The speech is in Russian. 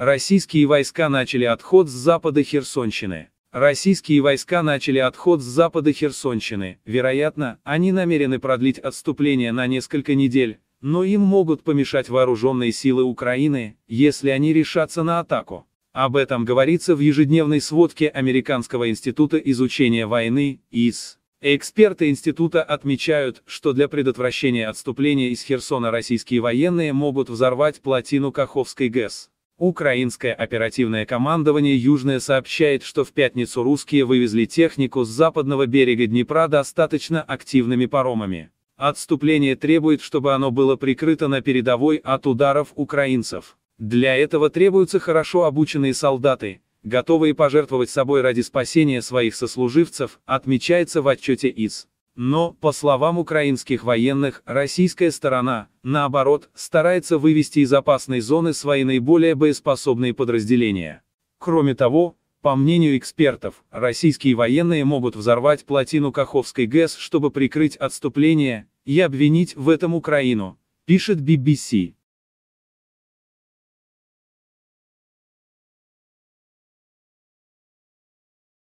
Российские войска начали отход с запада Херсонщины. Российские войска начали отход с запада Херсонщины, вероятно, они намерены продлить отступление на несколько недель, но им могут помешать вооруженные силы Украины, если они решатся на атаку. Об этом говорится в ежедневной сводке Американского института изучения войны, ИС. Эксперты института отмечают, что для предотвращения отступления из Херсона российские военные могут взорвать плотину Каховской ГЭС. Украинское оперативное командование Южное сообщает, что в пятницу русские вывезли технику с западного берега Днепра достаточно активными паромами. Отступление требует, чтобы оно было прикрыто на передовой от ударов украинцев. Для этого требуются хорошо обученные солдаты, готовые пожертвовать собой ради спасения своих сослуживцев, отмечается в отчете ИС. Но, по словам украинских военных, российская сторона, наоборот, старается вывести из опасной зоны свои наиболее боеспособные подразделения. Кроме того, по мнению экспертов, российские военные могут взорвать плотину Каховской ГЭС, чтобы прикрыть отступление, и обвинить в этом Украину, пишет BBC.